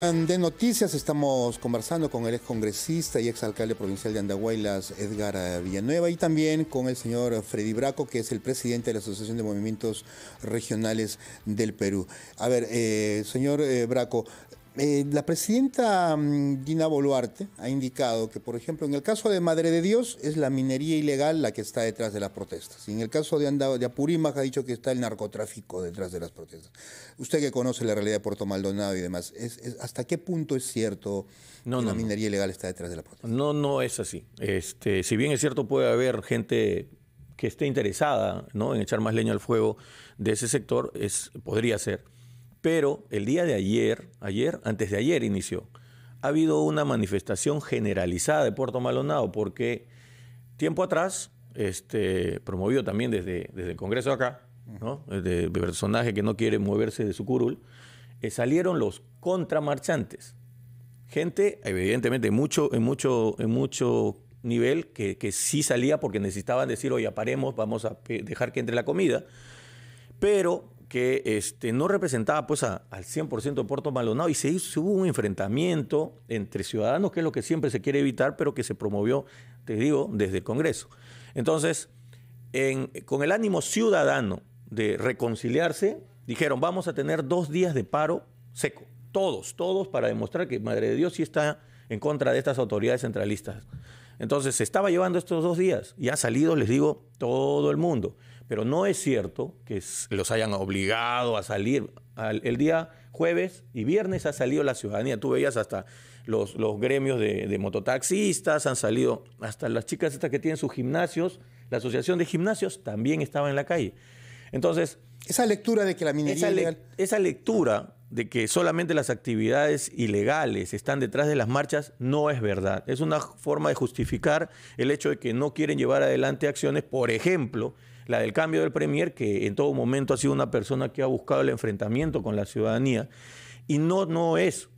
De noticias estamos conversando con el ex congresista y ex alcalde provincial de Andahuaylas, Edgar Villanueva, y también con el señor Freddy Braco, que es el presidente de la Asociación de Movimientos Regionales del Perú. A ver, eh, señor eh, Braco, eh, la presidenta Dina mm, Boluarte ha indicado que, por ejemplo, en el caso de Madre de Dios es la minería ilegal la que está detrás de las protestas. Y en el caso de, de Apurímac ha dicho que está el narcotráfico detrás de las protestas. Usted que conoce la realidad de Puerto Maldonado y demás, hasta qué punto es cierto no, que la minería ilegal está detrás de la protesta? No, no es así. Este, si bien es cierto puede haber gente que esté interesada ¿no? en echar más leña al fuego de ese sector, es, podría ser pero el día de ayer, ayer, antes de ayer inició, ha habido una manifestación generalizada de Puerto Malonado porque tiempo atrás, este, promovido también desde, desde el Congreso acá, ¿no? de, personaje que no quiere moverse de su curul, eh, salieron los contramarchantes. Gente, evidentemente, mucho, en mucho, en mucho nivel que, que sí salía porque necesitaban decir, oye, paremos, vamos a dejar que entre la comida. Pero que este, no representaba pues al 100% de Puerto Maldonado y se, hubo un enfrentamiento entre ciudadanos, que es lo que siempre se quiere evitar, pero que se promovió, te digo, desde el Congreso. Entonces, con el ánimo ciudadano de reconciliarse, dijeron, vamos a tener dos días de paro seco, todos, todos, para demostrar que Madre de Dios sí está en contra de estas autoridades centralistas. Entonces se estaba llevando estos dos días y ha salido, les digo, todo el mundo. Pero no es cierto que los hayan obligado a salir. el día jueves y viernes ha salido la ciudadanía. Tú veías hasta los, gremios de, mototaxistas, han salido hasta las chicas estas que tienen sus gimnasios. La asociación de gimnasios también estaba en la calle. Entonces... Esa lectura de que la minería... esa lectura de que solamente las actividades ilegales están detrás de las marchas no es verdad. Es una forma de justificar el hecho de que no quieren llevar adelante acciones, por ejemplo, la del cambio del Premier, que en todo momento ha sido una persona que ha buscado el enfrentamiento con la ciudadanía, y no, no es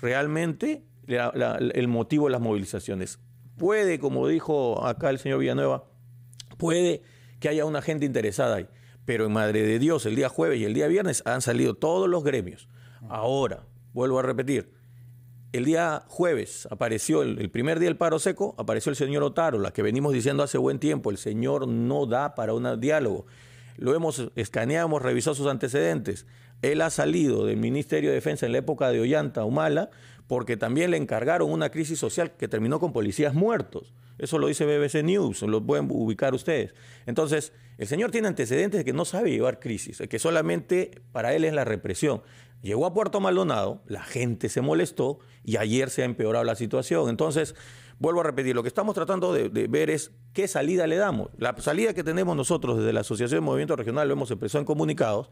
realmente el motivo de las movilizaciones. Puede, como dijo acá el señor Villanueva, puede que haya una gente interesada ahí. Pero en Madre de Dios, el día jueves y el día viernes han salido todos los gremios. Ahora, vuelvo a repetir, el día jueves apareció, el, primer día del paro seco, apareció el señor Otaro, la que venimos diciendo hace buen tiempo, el señor no da para un diálogo. Lo hemos escaneado, hemos revisado sus antecedentes. Él ha salido del Ministerio de Defensa en la época de Ollanta Humala porque también le encargaron una crisis social que terminó con policías muertos. Eso lo dice BBC News, lo pueden ubicar ustedes. Entonces, el señor tiene antecedentes de que no sabe llevar crisis, que solamente para él es la represión. Llegó a Puerto Maldonado, la gente se molestó y ayer se ha empeorado la situación. Entonces, vuelvo a repetir, lo que estamos tratando de, de, ver es qué salida le damos. La salida que tenemos nosotros desde la Asociación de Movimiento Regional, lo hemos expresado en comunicados,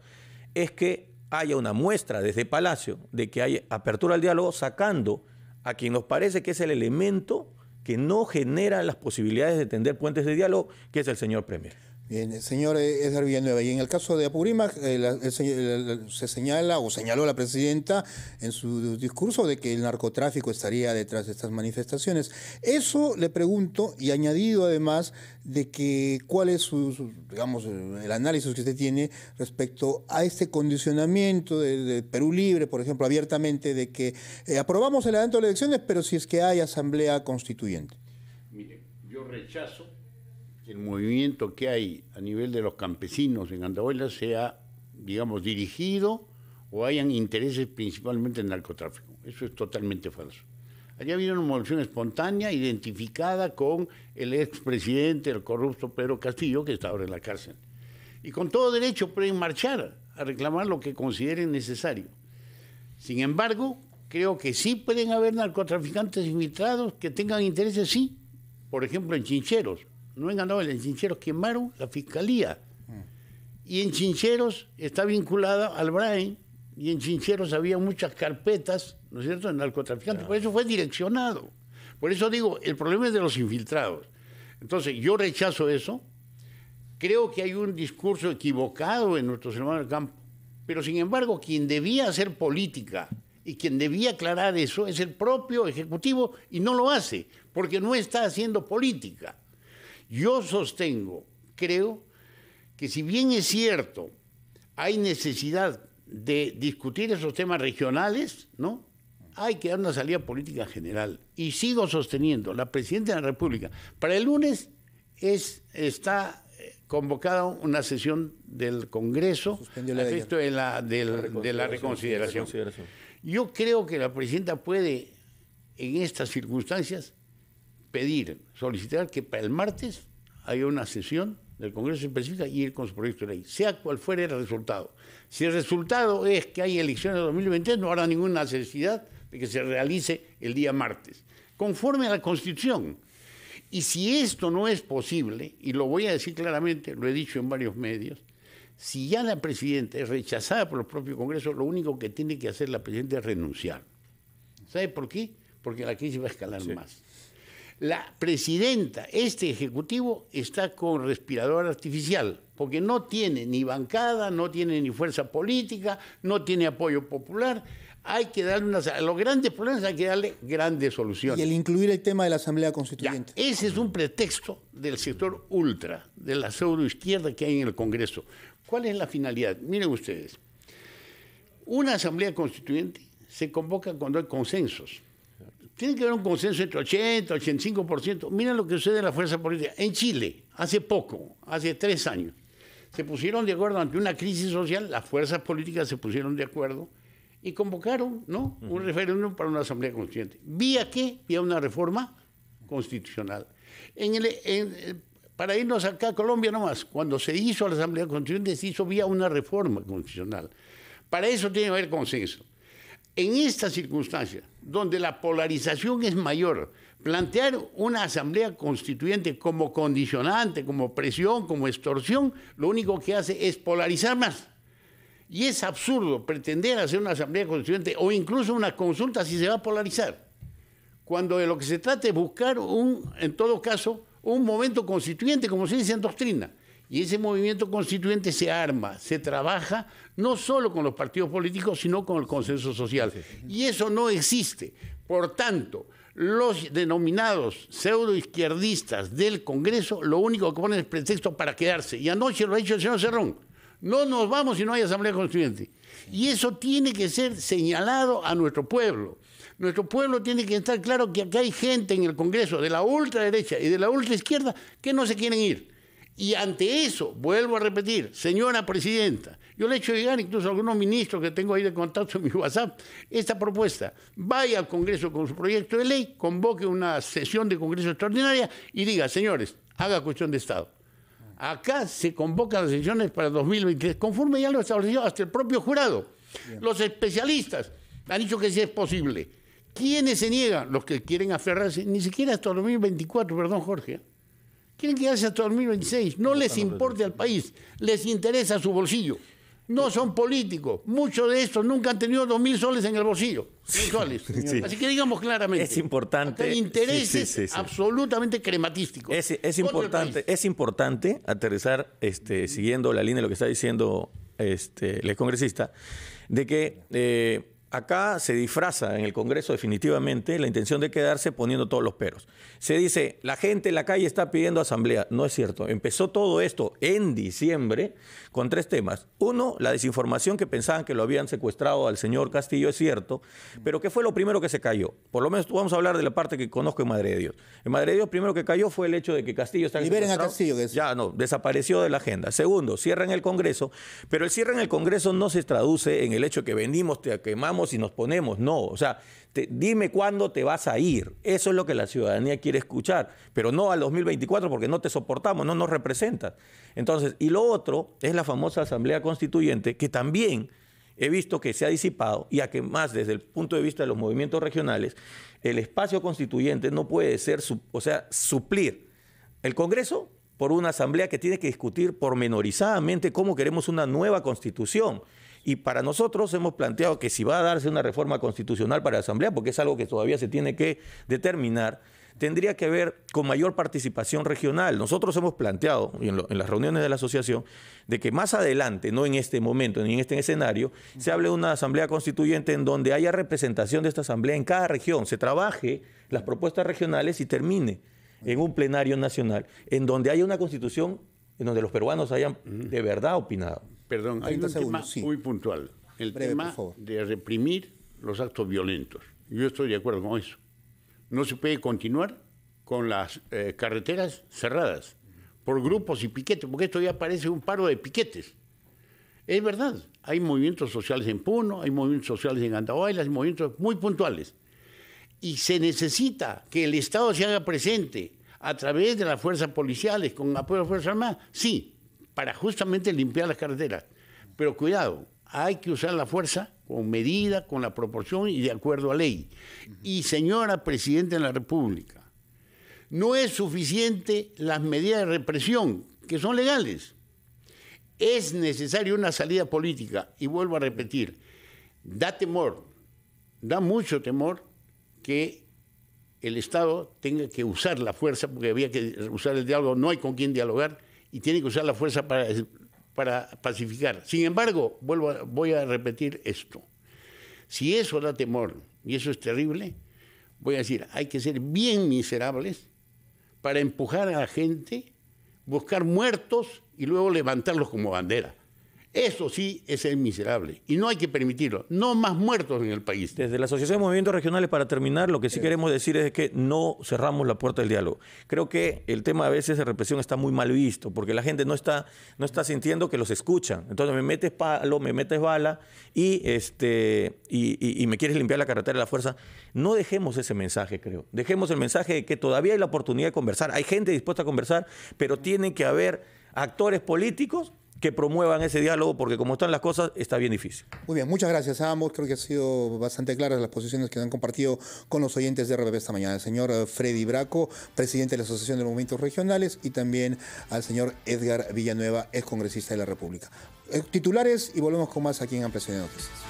es que haya una muestra desde Palacio de que hay apertura al diálogo, sacando a quien nos parece que es el elemento que no genera las posibilidades de tender puentes de diálogo, que es el señor Premier. Bien, señor Edgar Villanueva, y en el caso de Apurímac, eh, se señala o señaló la presidenta en su discurso de que el narcotráfico estaría detrás de estas manifestaciones. Eso le pregunto, y añadido además de que cuál es su, digamos, el análisis que usted tiene respecto a este condicionamiento de, Perú Libre, por ejemplo, abiertamente, de que eh, aprobamos el adelanto de elecciones, pero si es que hay asamblea constituyente. Mire, yo rechazo el movimiento que hay a nivel de los campesinos en Andahuela sea, digamos, dirigido o hayan intereses principalmente en narcotráfico. Eso es totalmente falso. Allá habido una movilización espontánea identificada con el expresidente, el corrupto Pedro Castillo, que está ahora en la cárcel. Y con todo derecho pueden marchar a reclamar lo que consideren necesario. Sin embargo, creo que sí pueden haber narcotraficantes infiltrados que tengan intereses, sí. Por ejemplo, en Chincheros, no en ganado en Chincheros quemaron la fiscalía. Y en Chincheros está vinculada al Brain, y en Chincheros había muchas carpetas, ¿no es cierto?, en narcotraficantes. Por eso fue direccionado. Por eso digo, el problema es de los infiltrados. Entonces, yo rechazo eso. Creo que hay un discurso equivocado en nuestros hermanos del campo. Pero, sin embargo, quien debía hacer política y quien debía aclarar eso es el propio Ejecutivo y no lo hace, porque no está haciendo política. Yo sostengo, creo, que si bien es cierto, hay necesidad de discutir esos temas regionales, ¿no? Hay que dar una salida política general. Y sigo sosteniendo, la Presidenta de la República, para el lunes es, está eh, convocada una sesión del Congreso Suspendió de la, de reconsideración. Yo creo que la Presidenta puede, en estas circunstancias, pedir, solicitar que para el martes haya una sesión del Congreso específica y ir con su proyecto de ley, sea cual fuera el resultado. Si el resultado es que hay elecciones de 2020, no habrá ninguna necesidad de que se realice el día martes, conforme a la Constitución. Y si esto no es posible, y lo voy a decir claramente, lo he dicho en varios medios, si ya la presidenta es rechazada por el propio Congreso, lo único que tiene que hacer la presidenta es renunciar. ¿Sabe por qué? Porque la crisis va a escalar más. La presidenta, este ejecutivo, está con respirador artificial, porque no tiene ni bancada, no tiene ni fuerza política, no tiene apoyo popular. Hay que darle unas, los grandes problemas hay que darle grandes soluciones. Y el incluir el tema de la Asamblea Constituyente. ese es un pretexto del sector ultra, de la pseudoizquierda que hay en el Congreso. ¿Cuál es la finalidad? Miren ustedes, una Asamblea Constituyente se convoca cuando hay consensos. Tiene que haber un consenso entre 80, 85%. Mira lo que sucede en la fuerza política. En Chile, hace poco, hace tres años, se pusieron de acuerdo ante una crisis social, las fuerzas políticas se pusieron de acuerdo y convocaron ¿no? un referéndum para una asamblea constituyente. ¿Vía qué? Vía una reforma constitucional. En el, para irnos acá a Colombia nomás, cuando se hizo la asamblea constituyente, se hizo vía una reforma constitucional. Para eso tiene que haber consenso. En esta circunstancia, donde la polarización es mayor, plantear una asamblea constituyente como condicionante, como presión, como extorsión, lo único que hace es polarizar más. Y es absurdo pretender hacer una asamblea constituyente o incluso una consulta si se va a polarizar. Cuando de lo que se trata es buscar un, en todo caso, un momento constituyente, como se dice en doctrina. Y ese movimiento constituyente se arma, se trabaja no solo con los partidos políticos, sino con el consenso social. Y eso no existe. Por tanto, los denominados pseudoizquierdistas del Congreso lo único que ponen es pretexto para quedarse. Y anoche lo ha dicho el señor Cerrón. No nos vamos si no hay asamblea constituyente. Y eso tiene que ser señalado a nuestro pueblo. Nuestro pueblo tiene que estar claro que acá hay gente en el Congreso de la ultraderecha y de la ultraizquierda que no se quieren ir y ante eso, vuelvo a repetir, señora presidenta, yo le he hecho llegar incluso a algunos ministros que tengo ahí de contacto en mi WhatsApp esta propuesta. Vaya al Congreso con su proyecto de ley, convoque una sesión de Congreso extraordinaria y diga, señores, haga cuestión de Estado. Acá se convocan las sesiones para 2023, conforme ya lo estableció hasta el propio jurado. Los especialistas han dicho que sí es posible. ¿Quiénes se niegan? Los que quieren aferrarse, ni siquiera hasta 2024, perdón Jorge. Quieren hace hasta 2026. No les importe al país, les interesa su bolsillo. No son políticos. Muchos de estos nunca han tenido dos mil soles en el bolsillo. Así que digamos claramente. Es importante. Hay intereses absolutamente crematísticos. Es, importante, es importante aterrizar, este, siguiendo la línea de lo que está diciendo este, el congresista, de que eh, acá se disfraza en el Congreso definitivamente la intención de quedarse poniendo todos los peros. Se dice, la gente en la calle está pidiendo asamblea. No es cierto. Empezó todo esto en diciembre con tres temas. Uno, la desinformación que pensaban que lo habían secuestrado al señor Castillo, es cierto, pero ¿qué fue lo primero que se cayó. Por lo menos vamos a hablar de la parte que conozco en Madre de Dios. En Madre de Dios primero que cayó fue el hecho de que Castillo está... Liberen a Castillo. Ya, no, desapareció de la agenda. Segundo, cierran el Congreso, pero el cierre en el Congreso no se traduce en el hecho que venimos, te quemamos si nos ponemos, no, o sea, dime cuándo te vas a ir, eso es lo que la ciudadanía quiere escuchar, pero no al 2024 porque no te soportamos, no nos representas. Entonces, y lo otro es la famosa Asamblea Constituyente que también he visto que se ha disipado y a que más desde el punto de vista de los movimientos regionales, el espacio constituyente no puede ser, o sea, suplir el Congreso por una asamblea que tiene que discutir pormenorizadamente cómo queremos una nueva constitución. Y para nosotros hemos planteado que si va a darse una reforma constitucional para la Asamblea, porque es algo que todavía se tiene que determinar, tendría que ver con mayor participación regional. Nosotros hemos planteado en, en, las reuniones de la asociación de que más adelante, no en este momento ni en este escenario, se hable de una asamblea constituyente en donde haya representación de esta asamblea en cada región, se trabaje las propuestas regionales y termine en un plenario nacional, en donde haya una constitución en donde los peruanos hayan de verdad opinado. Perdón, hay un tema muy puntual. El tema de reprimir los actos violentos. Yo estoy de acuerdo con eso. No se puede continuar con las eh, carreteras cerradas por grupos y piquetes, porque esto ya parece un paro de piquetes. Es verdad, hay movimientos sociales en Puno, hay movimientos sociales en Andahuaylas, hay movimientos muy puntuales. Y se necesita que el Estado se haga presente a través de las fuerzas policiales, con apoyo de las Fuerzas Armadas, sí, para justamente limpiar las carreteras. Pero cuidado, hay que usar la fuerza con medida, con la proporción y de acuerdo a ley. Y señora Presidenta de la República, no es suficiente las medidas de represión, que son legales. Es necesaria una salida política. Y vuelvo a repetir, da temor, da mucho temor que el Estado tenga que usar la fuerza, porque había que usar el diálogo, no hay con quién dialogar, y tiene que usar la fuerza para, para pacificar. Sin embargo, vuelvo voy a repetir esto. Si eso da temor y eso es terrible, voy a decir, hay que ser bien miserables para empujar a la gente, buscar muertos y luego levantarlos como bandera. Eso sí es el miserable y no hay que permitirlo. No más muertos en el país. Desde la Asociación de Movimientos Regionales, para terminar, lo que sí queremos decir es que no cerramos la puerta del diálogo. Creo que el tema a veces de represión está muy mal visto porque la gente no está, no está sintiendo que los escuchan. Entonces me metes palo, me metes bala y, este, y, me quieres limpiar la carretera de la fuerza. No dejemos ese mensaje, creo. Dejemos el mensaje de que todavía hay la oportunidad de conversar. Hay gente dispuesta a conversar, pero tienen que haber actores políticos que promuevan ese diálogo, porque como están las cosas, está bien difícil. Muy bien, muchas gracias a ambos. Creo que han sido bastante claras las posiciones que han compartido con los oyentes de RBB esta mañana. El señor eh, Freddy Braco, presidente de la Asociación de Movimientos Regionales, y también al señor Edgar Villanueva, excongresista de la República. Eh, titulares y volvemos con más aquí en Ampliación de Noticias.